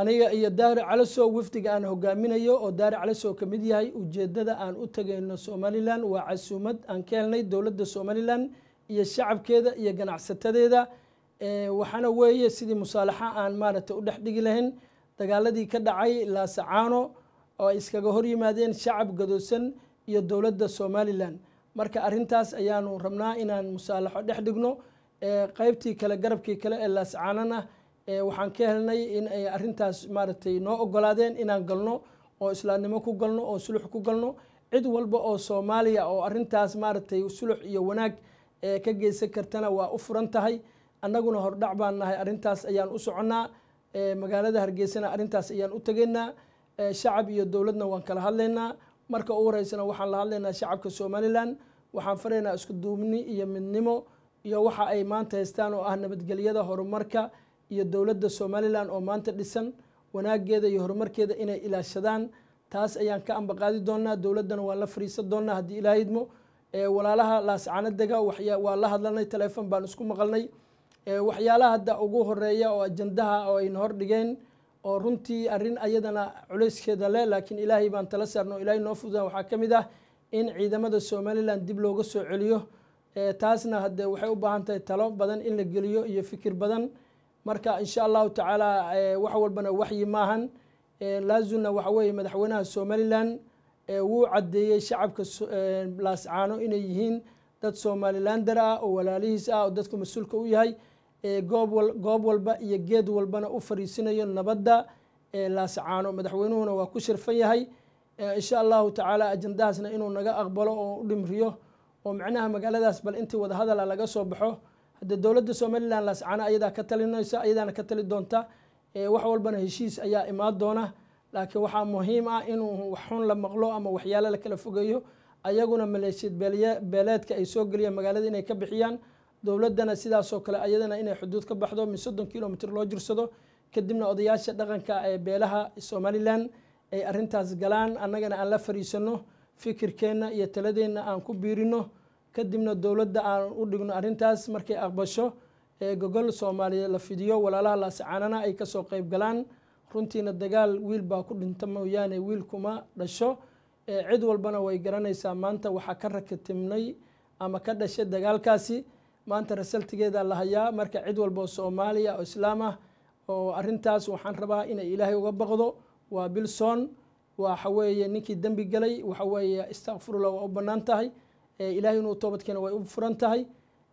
aniga iyo daari calasow wafdiga aan hogaaminayo oo daari calasow ka mid yahay ujeedada aan u tagayno somalilan waa casuumad aan ka helnay dowladda somalilan iyo shacabkeeda iyo ganacsatadeeda waxaana weeye sidii musaalaxo aan maaragtay u dhex dhigi lahayn dagaaladii ka dhacay laascaano oo ay iskaga hor yimaadeen shacab gadoosan iyo dowladda somalilan marka arintaas ayaanu rabnaa inaan musaalaxo dhex dhigno qaybtii kale garabkii kale ee laasacaanana Eh, waxaan ka helnay in ay eh, arintaas maaragtay noo ogolaadeen inaan galno oo islaamnimo ku galno oo sulux ku galno cid walba oo soomaaliya oo arintaas maaragtay sulux iyo wanaag eh, ka geysan kartana waa u furan tahay annaguna hordhac baan nahay arintaas ayaan u soconnaa magaalada hargeysana arintaas ayaan u tegaynaa shacab iyo dowladna waan kala hadlaynaa marka u horeysana waxaan la hadlaynaa shacabka somalilan waxaan faraynaa isku duubni iyo midnimo iyo waxa ay maanta haystaan oo ah nabadgelyada horumarka iyo dowladda somalilan oo maanta dhisan wanaageeda iyo horumarkeeda inay ilaashadaan taas ayaan ka ambaqaadi doonaa dowladdana waan la fariisan doonaa haddii ilaa idmo walaalaha laascanadaga waa la hadlanay telefon baan isku maqalnay waxyaalaha hadda ugu horeeya oo ajandaha oo ayna hordhigeen oo runtii arin ayadana culayskeeda leh laakiin ilaahay baan tala saarna oo ilaahay noo fududan waxaa ka mid ah in ciidamada somalilan dib looga soo celiyo taasna hadde waxay u baahan tahay talo badan in la geliyo iyo fikir badan marka insha allahu tacaala eh, wax walbana waxyi maahan eh, laazuna waxa weeye madaxweynaha somalilan eh, wuu caddeeyey shacabka laascaano inay yihiin dad somalilander ah oo walaalihiis ah oo dadka mas-uulka u yahay goob walba iyo geed walbana u fariisinayo nabadda laascaano madaxweynuhuna waa ku shirfan yahay insha allahu tacaala ajandahaasna inuu naga aqbalo oo u dhimriyo oo macnaha magaaladaas bal intii wadahadala ah laga soo baxo hadda dowladda somalilan laascana ayadaa ka talinaysa ayadaana ka tali doonta wax walbana heshiis ayaa imaan doona laakiin waxaa muhiim ah inuu waxxun la maqlo ama waxyaalo la kala fogeeyo ayaguna maleeshiyad beeleedka ay soo geliyaan magaalada inay ka bixiyaan dowladdana sidaasoo kale ayadana inay xuduud ka baxdo mi soddon kilomitr loo jirsado kadibna odayaasha dhaqanka ee beelaha somalilan ay arrintaas galaan annagana aan la fariisanno fikirkeenna iyo taladeenna aan ku biirino kadibna dowladda aan u dhigno arintaas markay aqbasho ee gogol soomaaliyeed la fidiyo walaalaha laasacaanana ay kasoo qeyb galaan runtiina dagaal wiil baa ku dhinta mooyaane wiil kuma dhasho cid walbana way garanaysaa maanta waxaa ka rakatimnay ama ka dhashay dagaalkaasi maanta rasaltigeeda la hayaa marka cid walba oo soomaaliya oo islaam ah oo arintaas waxaan rabaa inay ilaahay uga baqdo waa bilson waxaweeye ninkii dembi galay waxaweeye istakfirullah waa u bannaan tahay ilaahay inuu toobadkeeno way u furan tahay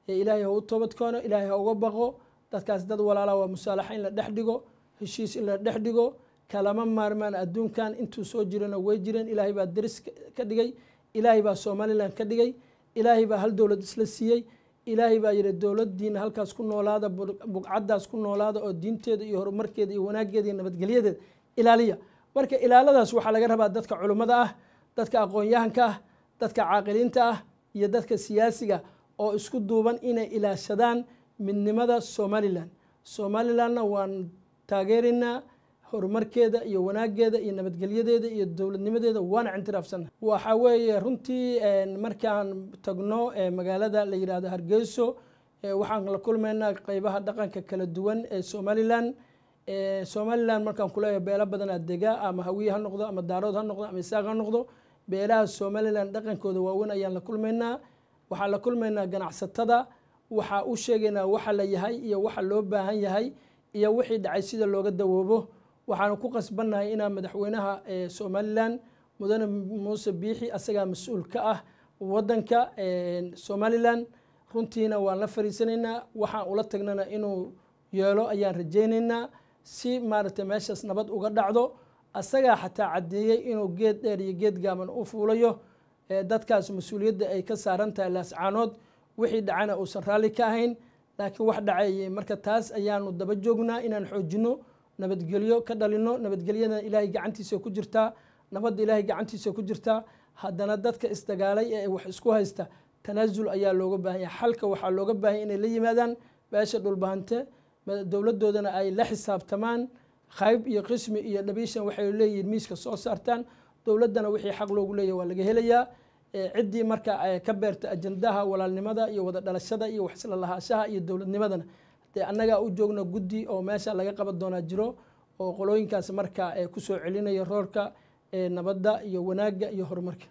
ilaahay ha u toobadkeeno ilaahay ha uga baqo dadkaas dad walaalaha waa musaalaxa in la dhex dhigo heshiis in la dhex dhigo kalama maarmaan adduunkan intuu soo jirana way jireen ilaahay baa daris ka dhigay ilaahay baa somalilan ka dhigay ilaahay baa hal dowlad isla siiyey ilaahay baa yidhi dowladdiina halkaas ku noolaada buqcaddaas ku noolaada oo diinteeda iyo horumarkeeda iyo wanaaggeeda iyo nabadgelyadeeda ilaaliya marka ilaaladaas waxaa laga rabaa dadka culummada ah dadka aqoon-yahanka ah dadka caaqiliinta ah iyo dadka siyaasiga oo isku duuban inay ilaashadaan midnimada somalilan somalilanna waan taageeraynaa horumarkeeda iyo wanaageeda iyo nabadgelyadeeda iyo dowladnimadeeda waana cintiraafsanna waxa weeye runtii markaan tagno magaalada la yidhaahdo hargeyso waxaan la kulmaynaa qeybaha dhaqanka kala duwan ee somalilan somalilan markaan kuleeyahay beelo badanaa dega ama hawiye ha noqdo ama daarood ha noqdo ama isaaq ha noqdo beelaha somalilan dhaqankooda waaweyn ayaan la kulmaynaa waxaan la kulmaynaa ganacsatada waxaa u sheegaynaa waxa la yahay iyo waxa loo baahan yahay iyo wixii dhacay sida looga dawoobo waxaanu ku qasbannahay inaa madaxweynaha somalilan mudane muuse biixi asagaa mas-uul ka ah waddanka somalilan runtiina waan la fariisanaynaa waxaan ula tagnana inuu yeelo ayaan rajaynaynaa si maaragtay meeshaas nabad uga dhacdo asagaa xataa caddeeyey inuu geed dheer iyo geed gaaban u fuulayo dadkaas mas-uuliyadda ay ka saaran tahay laascaanood wixii dhacana uusan raalli ka ahayn laakiin wax dhacayey marka taas ayaanu daba joognaa inaan xoojino nabadgelyo ka dhalino nabadgelyada ilaahay gacantiisa ku jirtaa nabadda ilaahay gacantiisa ku jirtaa haddana dadka isdagaalay ee wax isku haysta tanaasul ayaa looga baahanya xalka waxaa looga baahanya inay la yimaadaan beesha dhulbahante dowladoodana ay la xisaabtamaan qayb iyo qismi iyo dhabiishan waxay leeyihiin miiska soo saartaan dowladdana wixii xaq loogu leeyahy waa laga helayaa eh, ciddii marka eh, ka beerta ajandaha walaalnimada iyo wada dhalashada iyo waxsla lahaanshaha iyo dowladnimadana dee annagaa u joogna guddi oo meesha laga qaban doonaa jiro oo qolooyinkaas marka eh, kusoo celinaya roorka nabadda iyo wanaagga iyo horumarka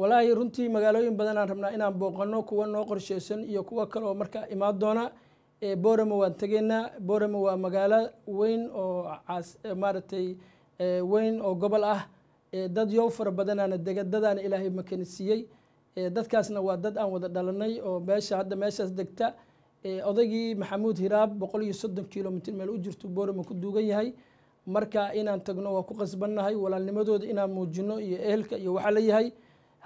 walaahi runtii magaalooyin badanaan rabnaa inaan booqano kuwa noo qorsheysan iyo kuwo kaleoo marka imaan doona boramo waan tegeynaa boramo waa magaalo weyn oo maaragtay weyn oo gobol ah dad yow fara badanaana dega dadaan ilaahay makanisiiyey dadkaasna waa dad aan wada dhalanay oo meesha hadda meeshaas degta odaygii maxamuud hiraab boqol iyo soddon kilomitr meel u jirto boramo ku duugan yahay marka inaan tagno waa ku qasbannahay walaalnimadooda inaan muujino iyo ehelka iyo waxaa la yahay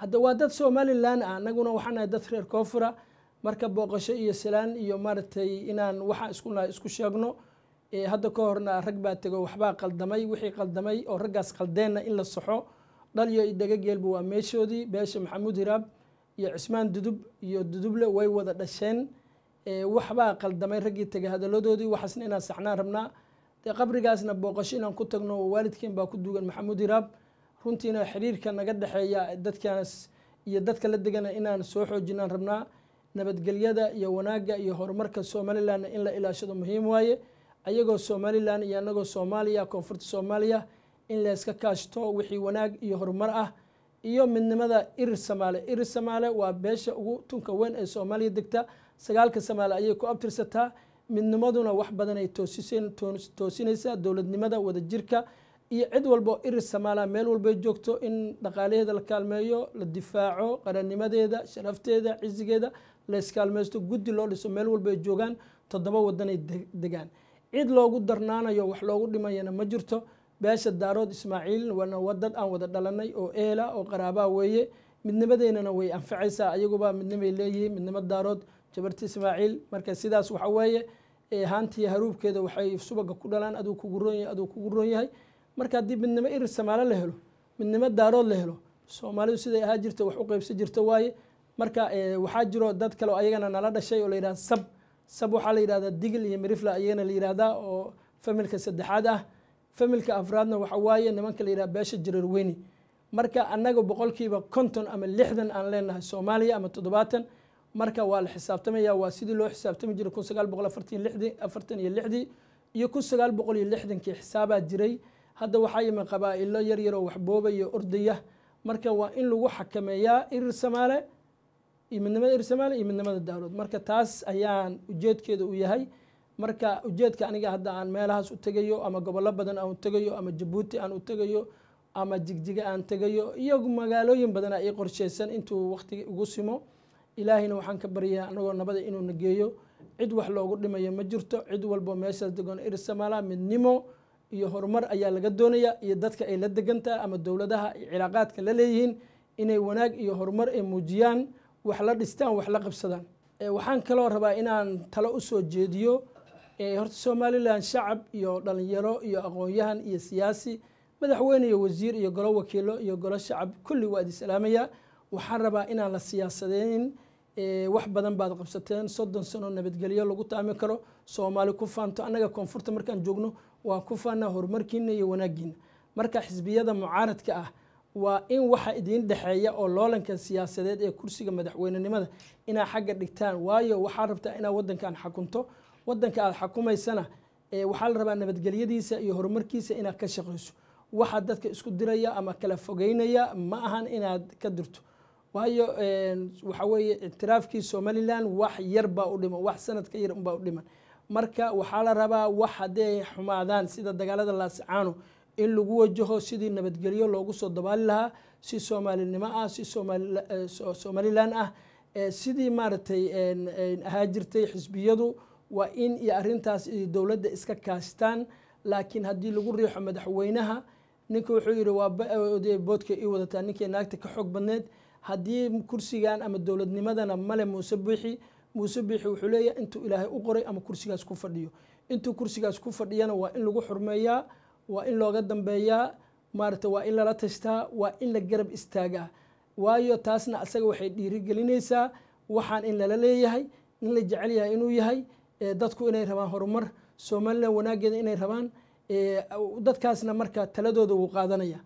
hadda waa dad somalilan ah anaguna waxaan dad reer koonfura ah marka booqasho iyo salaan iyo maaragtay inaan waxaa iskunaha isku sheegno hadda ka horna rag baa tego waxbaa qaldamay wixii qaldamay oo raggaas qaldeenna in la saxo dhalyo iyo dagageelba waa meeshoodii beesha maxamuud hiraab iyo cismaan dudub iyo duduble way wada dhasheen waxbaa qaldamay raggii tegay hadaladoodii waxaasna inaan saxnaan rabnaa dee qabrigaasna booqasho inaan ku tagno waalidkeen baa ku duugan maxamuud hiraab runtiina xiriirka naga dhexeeya dadkaas iyo dadka la degana inaan soo xoojinaan rabnaa nabadgelyada iyo wanaagga iyo horumarka somalilan in la ilaashado muhiim waaye ayagoo somalilan iyo anagoo soomaaliya koonfurta soomaaliya in layska kaashto wixii wanaag iyo horumar ah iyo midnimada irir samaale irir samaale waa beesha ugu tunka weyn ee soomaaliya degta sagaalka samaale ayay ku abtirsataa midnimaduna wax badanay toosinaysaa dowladnimada wadajirka iyo cid walbo irir samaala meel walbay joogto in dhaqaalaheeda la kaalmeeyo la difaaco qarannimadeeda sharafteeda cisigeeda la iskaalmaysto guddi loo dhiso meel walba ay joogaan toddoba wadan degaan cid loogu darnaanayo wax loogu dhimayana ma jirto beesha daarood ismaaciil waana wadad aan wada dhalanay oo eela oo qaraabaa weeye midnimadeynana way anfacaysaa ayaguba midnimay leeyihiin midnimo daarood jabarti ismaaciil marka sidaas waxa weeye haantiiyo haruubkeeda waxay subaga ku dhalaan aduu kugu roonyahay aduu kugu roon yahay marka haddii midnimo irir samaalo la helo midnimo daarood la helo soomaalidu siday ahaa jirta wax u qeybsan jirta waaye marka eh, waxaa jiro dad kale oo ayagana nala dhashay oo layidhahda sab sab waxaa la yidhahdaa digil iyo mirifla ayagana la yidhahdaa oo familka saddexaad ah familka afraadna waxa waaye nimanka la yidhahda beesha jirarweyni marka annaga boqolkiiba konton ama lixdan aan leenahay soomaaliya ama toddobaatan marka waa la xisaabtamaya waa sidii loo xisaabtami jiray kun sagaal boqol afartan lixdi afartan iyo lixdii iyo kun sagaal boqol iyo lixdankii xisaabaa jiray hadda waxaa yimi qabaa'ilo yaryar oo waxbooba iyo ordaya marka waa in lagu xakameeyaa irir samaale iyo midnimada er somaliya iyo midnimada dawlad marka taas ayaan ujeedkeeda u yahay marka ujeedka aniga hadda aan meelahaas u tegayo ama gobollo badan aan u tegayo ama jabuuti aan u tegayo ama jigjiga aan tegayo iyo magaalooyin badana ii qorsheysan intuu wakhtiga igu simo ilaahayna waxaan ka baryaa anagoo nabada inuu nageeyo cid wax loogu dhimayo ma jirto cid walbo meeshaas degoon irsamala midnimo iyo horumar ayaa laga doonaya iyo dadka ay la degantaha ama dowladaha iyo cilaaqaadka la leeyihiin inay wanaag iyo horumar ay muujiyaan wax la dhistaan wax la qabsadaan eh, waxaan kaloo rabaa inaan talo u soo jeediyo eh, horta somalilan shacab iyo dhalinyaro iyo aqoonyahan iyo siyaasi madaxweyne iyo wasiir iyo golo wakiilo iyo golo shacab kulli waad islaamaya waxaan rabaa inaan la siyaasadeynin eh, wax badan baad qabsateen soddon sano nabadgelyo lagu taami karo soomaali ku faanto annaga koonfurta markaan joogno waan ku faanaa horumarkiina iyo wanaagiina marka xisbiyada mucaaradka ah waa in waxa idiin dhexeeya oo loolanka siyaasadeed ee kursiga madaxweynenimada inaad xagga dhigtaan waayo waxaa rabtaa inaad waddankan xakunto waddanka aada xakumaysana waxaa la rabaa nabadgelyadiisa iyo horumarkiisa inaad ka shaqayso waxaa dadka isku diraya ama kala fogeynaya ma ahan inaad ka dirto waayo waxa weeye ictiraafkii somalilan wax yar baa u dhiman wax sanadka yar unbaa u dhiman marka waxaa la rabaa wax hadday xumaadaan sida dagaalada laasicaano in lagu wajaho sidii nabadgelyo loogu soo dabaali lahaa si soomaalinimo ah si eh, somalilan ah eh, sidii maaragtay ahaa jirtay xisbiyadu waa in iyo arintaas dowladda iska kaastaan laakiin haddii lagu riixo madaxweynaha ninka wuxuu yidhi waa eh, boodka ii wadataa ninkii naagta ka xoog badneed haddii kursigan ama dowladnimadana male muuse biixi muuse biixi wuxuu leeyahay intuu ilaahay u qoray ama kursigaas ku fadhiyo intuu kursigaas ku fadhiyana waa in lagu xurmeeyaa waa in looga dambeeyaa maarata waa in lala tashtaa waa in la garab istaagaa waayo taasna asaga waxay dhiirigelinaysaa waxaan in lala leeyahay in la jecel yahay inuu yahay dadku inay rabaan horumar somalilan wanaaggeeda inay rabaan dadkaasna marka taladooda wuu qaadanaya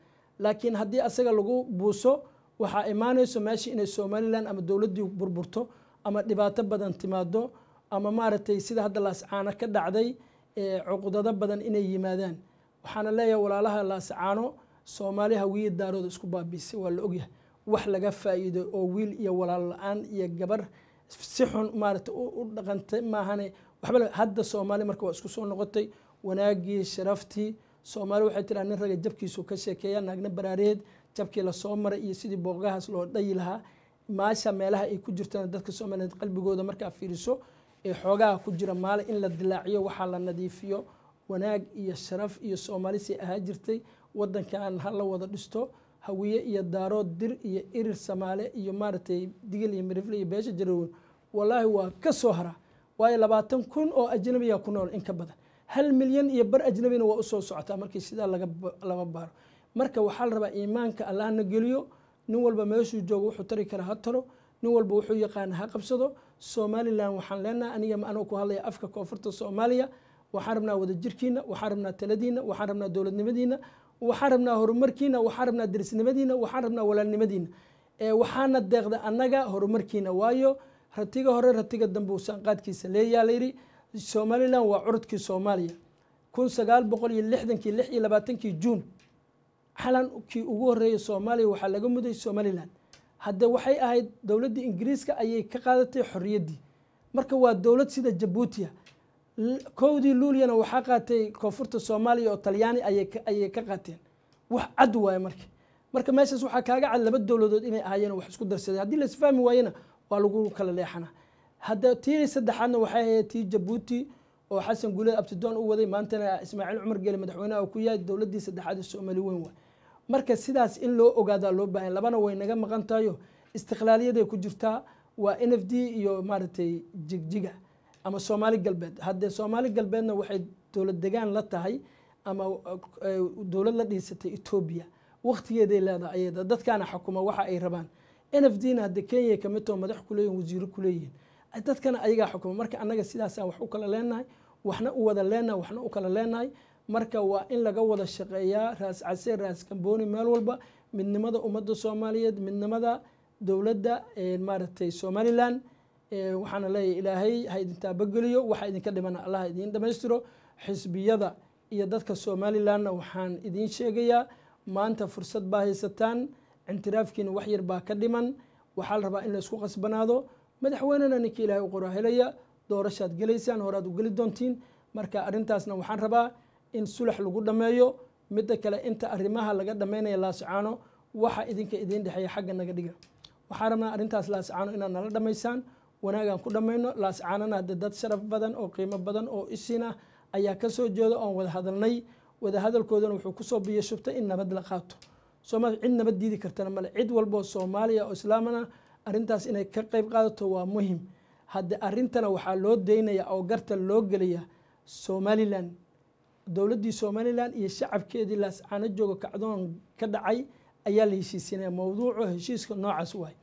laakiin haddii asaga lagu buuso waxaa imaanayso meesha inay somalilan ama dowladdii burburto ama dhibaato badan timaado ama maaragtay sida hadda laascaano ka dhacday cuqdado badan inay yimaadaan waxaana leeyahay walaalaha laascaano soomaali hawiye daarooda isku baabiisay waa la ogyahay wax laga faa'iido oo wiil iyo walaal la-aan iyo gabar si xun maaragtay u dhaqantay maahane waxba hadda soomaali marka waa isku soo noqotay wanaagii sharaftii soomaali waxay tiraa nin raga jabkiisu ka sheekeeya naagna baraareed jabkii lasoo maray iyo sidii boogahaas loo dhayi lahaa maasha meelaha ay ku jirtana dadka soomaaliyeed qalbigooda markaa fiiriso ee xoogaha ku jira maale in la dilaaciyo waxaa la nadiifiyo wanaag iyo sharaf iyo soomaali soomaalisi ahaa jirtay wadankan ha la wada dhisto hawiye iyo daarood dir iyo irir samaale iyo maaragtay digil iyo mirifle iyo beesha jarowan wallaahi waa ka soo hara waayo labaatan kun oo ajnabiya ku nool in ka badan hal milyan iyo bar ajnabina waa usoo socotaa markii sidaa lama baaro marka waxaa la rabaa iimaanka allahna geliyo nin walba meeshuu joogo wuxuu tari kara ha taro nin walba wuxuu yaqaana ha qabsado somalilan waxaan leenahay aniga anoo ku hadlaya afka koonfurta soomaaliya waxaan rabnaa wadajirkiina waxaan rabnaa taladiina waxaan rabnaa dowladnimadiina waxaan rabnaa horumarkiina waxaan rabnaa derisnimadiina waxaan rabnaa walaalnimadiina waxaana deeqda annaga horumarkiina waayo ratiga hore ratiga dambe usan qaadkiisa leeyaa layidhi somalilan waa curudkii soomaaliya kun sagaal boqol iyo lixdankii lix iyo labaatankii juun calankii ugu horreeyay soomaaliya waxaa laga muday somalilan hadde waxay ahayd dowladdii ingiriiska ayay ka qaadatay xorriyaddii marka waa dowlad sida jabuutiya ah, kowdii luulyana waxaa qaatay koonfurta soomaaliya oo talyaani ayay ka qaateen wax cad waay marka marka meeshaas waxaa kaaga cad laba dowladood inay ahaayeen wax isku darsadeen haddii laisfahmi waayena waa lagu kala leexana hadda tii saddexaadna waxay ahayd tii jabuuti oo xasan guuleed abtidoon u waday maantana ismaaciil cumar geele madaxweynaha ku yahay dowladdii saddexaad ee soomali weyn waay marka sidaas in loo ogaadaa loo baahan labana way naga maqan tahayo istiqlaaliyaday ku jirtaa waa n f d iyo maaragtay jigjiga ama soomaali galbeed haddee soomaali galbeedna waxay dowlad degaan la tahay ama eh, dowlad la dhiisatay etoobiya waktigeeday leedaha ayada dadkaana xukuma waxa ay rabaan n f dna haddee kenya kamid taho madax kuleeyihin wasiiro kuleeyihin dadkana ayagaa xukuma marka annaga sidaasaan wax u kala leenahay waxna u wada leenahay waxna u kala leenahay marka waa in laga wada shaqeeyaa raas case raas kambooni meel walba midnimada ummadda soomaaliyeed midnimada dowladda eh, maaragtay somalilan waxaana leeyahy ilaahay ha idin taabageliyo waxa idinka dhimana allah idiin dhammaystiro xisbiyada iyo dadka somalilanna waxaan idiin sheegayaa maanta fursad baa haysataan cintiraafkiina wax yar baa ka dhiman waxaa la rabaa in laysku qasbanaado madaxweynena ninkii ilaahay u helaya doorashaad gelaysaan horaad u geli doontiin marka arrintaasna waxaan rabaa in sulax lagu dhameeyo midda kale inta arrimaha laga dhammaynaya laasacaano waxa idinka idiin dhexeeya xagga naga dhiga waxaan rabnaa arrintaas laasacaano inaad nala dhammaysaan wanaagaan ku dhammayno laascaanana hadde dad sharaf badan oo qiimo badan oo isiinah ayaa kasoo jeeda oon wada hadalnay wadahadalkoodana wuxuu kusoo biyashubtay in nabad la qaato soomaalia cid nabad diidi kartana male cid walboo soomaaliya oo islaamana arrintaas inay ka qeyb qaadato waa muhim hadde arintana waxaa loo daynaya oo garta loo gelaya somalilan dowladii somalilan iyo shacabkeedii laascaano joogo kacdoon ka dhacay ayaa la heshiisinaya mowduucu heshiiska noocaas waay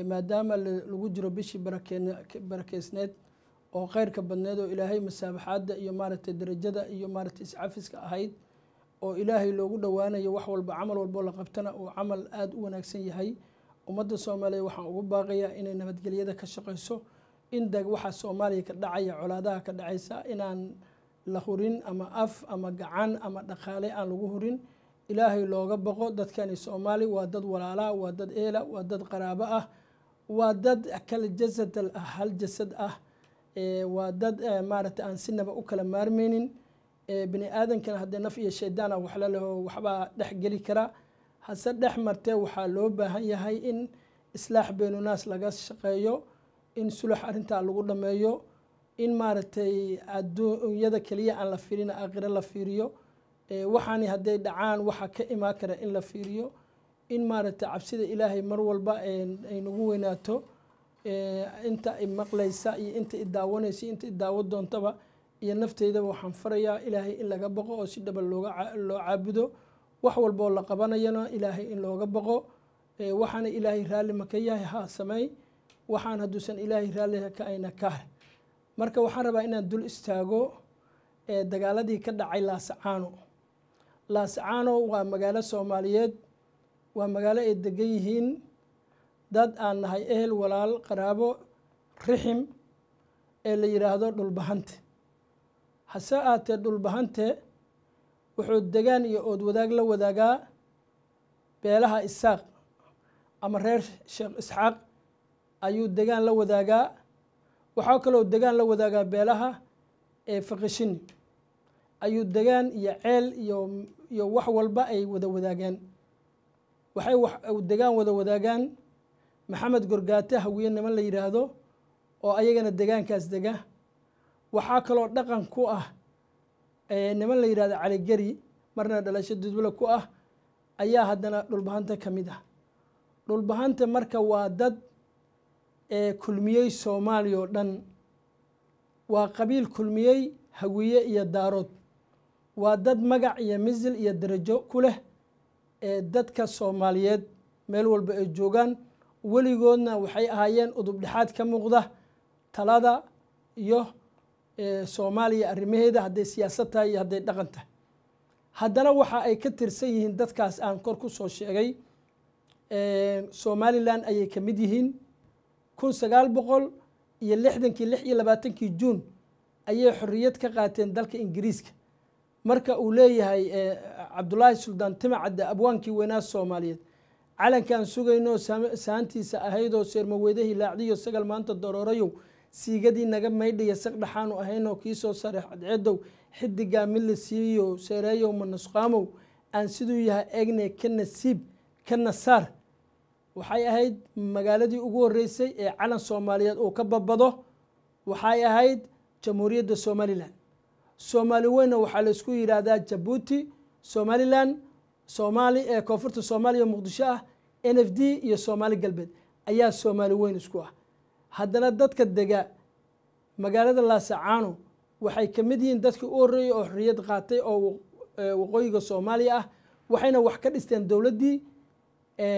maadaama lagu jiro bishii barakeysneed oo kheyrka badneed oo ilaahay masaabaxaadda iyo maaragtay darajada iyo maaragtay iscafiska ahayd oo ilaahay loogu dhowaanayo wax walba camal walbo la qabtana uu camal aada u wanaagsan yahay ummadda soomaaliya waxaan ugu baaqayaa inay nabadgelyada ka shaqayso in dag waxaa soomaaliya ka dhacaya colaadaha ka dhacaysa inaan la hurin ama af ama gacan ama dhaqaale aan lagu hurin ilaahay looga baqo dadkani soomaali waa dad walaalaa waa dad eela waa dad qaraabo ah waa dad kala jasad hal jasad ah waa dad maaragtay aan sinaba u kala maarmaynin bini aadankana haddee naf iyo shaydaana waxla leho waxbaa dhex geli kara hase dhex martee waxaa loo baahan yahay in islaax beenunaas laga shaqeeyo in sulax arrintaa lagu dhameeyo in maaragtay adduunyada keliya aan la fiirin aakhire la fiiriyo waxaani hadday dhacaan waxa ka imaan kara in la fiiriyo in maaragtay cabsida ilaahay mar walba ay nagu weynaato eh, inta i maqlaysa iyo inta i daawanaysa inta i daawo doontaba iyo nafteydaba waxaan farayaa ilaahay in laga baqo oo si dhaba loo caabudo wax walbaoo la qabanayana ilaahay in looga baqo eh, waxaana ilaahay raalli ma ka yahay haa sameey waxaan hadduusan ilaahay raalli ka ayna kaah marka waxaan rabaa inaan dul istaago eh, dagaaladii ka dhacay laascaano laascaano waa magaalo soomaaliyeed waa magaalo ay degan yihiin dad aan nahay ehel walaal qaraabo rixim ee la yidhaahdo dhulbahante hase aatee dhulbahante wuxuu degaan iyo ood wadaag la wadaagaa beelaha isaaq ama reer sheekh isxaaq ayuu degaan la wadaagaa waxaa kaloo degaan la wadaagaa beelaha ee fakishini ayuu degaan iyo ceel iyo iyo wax walba ay wada wadaageen waxay degaan wada wadaagaan maxamed gorgaate hawiye niman la yidhaahdo oo ayagana degaankaas dega waxaa kaloo dhaqan ku ah niman la yidhahdo caligeri marna dhalasho dudule ku ah ayaa haddana dhulbahanta ka mid ah dhulbahanta marka waa dad kulmiyey soomaaliya oo dhan waa qabiil kulmiyey hawiye iyo daarood waa dad magac iyo misil iyo darajo ku leh ee dadka soomaaliyeed meel walba ay joogaan weligoodna waxay ahaayeen udub dhexaad ka muuqda talada iyo soomaaliya arrimaheeda hadday siyaasad tahay iyo hadday dhaqan tahay haddana waxa ay ka tirsan yihiin dadkaas aan kor ku soo sheegay somalilan ayay ka mid yihiin kun sagaal boqol iyo lixdankii lix iyo labaatankii juun ayay xorriyad ka qaateen dalka ingiriiska marka uu leeyahay cabdulaahi suldaan timacadda abwaankii weynaa soomaaliyeed calankaan sugayno saantiisa ahaydoo seermaweydahii laacdiyo sagal maanta daroorayow siigadii naga maydhaya saqdhaxaanu ahaynoo kii soo sareex cadceedow xidigaa mili siiyo seereeyow ma aan siduu yahay eegne ka nasiib ka nasaar waxay ahayd magaaladii ugu horreysay ee calan soomaaliyeed uu ka babado waxay ahayd jamhuuriyadda somalilan soomaali weyna waxaa laisku yidhaahdaa jabuuti somalilan somaali ee koonfurta soomaaliya muqdisho ah n f d iyo soomaali galbeed ayaa soomaali weyn isku ah haddana dadka dega magaalada laasacaano waxay ka mid yihiin dadkii u horreeyay oo xorriyad qaatay oo waqooyiga soomaaliya ah waxayna wax ka dhisteen dowladdii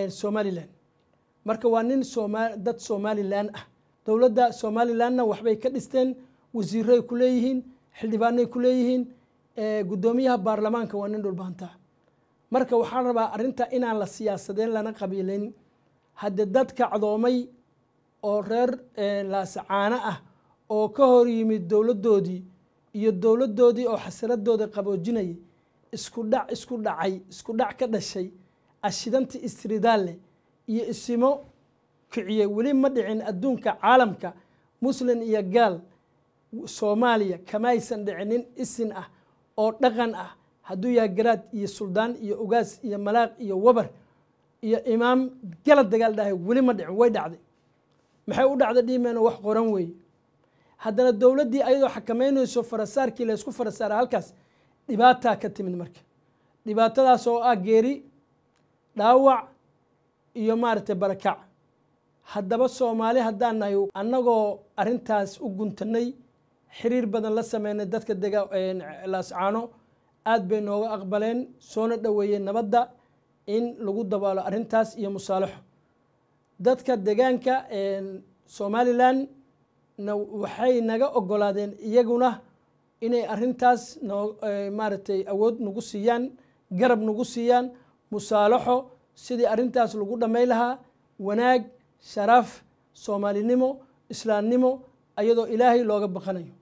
somalilan marka waa nin dad somalilan ah dowladda somalilanna waxbay ka dhisteen wasiiray ku leeyihiin xildhibaanay ku leeyihiin gudoomiyaha baarlamaanka waa nin dhulbaanta marka waxaan rabaa arinta inaan la siyaasadeen lana qabiilin haddee dadka kacdoomay oo reer laasacaano ah oo ka hor yimid dowladdoodii iyo dowladdoodii oo xasiladooda qaboojinayay isku dhac isku dhacay isku dhac ka dhashay ashidanti isridaalleh iyo isimo kiciyey weli ma dhicin adduunka caalamka muslim iyo gaal soomaaliya kamaysan dhicin nin isin ah oo dhaqan ah hadduu yahay garaad iyo suldaan iyo ugaas iyo malaaq iyo wabar iyo imaam gala dagaal dhahay weli ma dhicin way dhacday maxay u dhacda dhiimeeno wax qoran weeye haddana dowladdii ayadoo xakamaynayso farasaarkii laysku farasaara halkaas dhibaataa ka timid marka dhibaatadaas oo ah geeri dhaawac iyo maaragtay barakac haddaba soomaali haddaan nahay annagoo arrintaas u guntanay xiriir badan la sameynay dadka dega laascaano aada bay nooga aqbaleen soona dhoweeyeen nabadda in lagu dabaalo arintaas iyo musaalaxo dadka degaanka somalilan na waxay naga ogolaadeen iyaguna inay arintaas no eh, maaragtay awood nagu siiyaan garab nagu siiyaan musaalaxo sidii arintaas lagu dhammayn lahaa wanaag sharaaf soomaalinimo islaamnimo ayadoo ilaahay looga baqanayo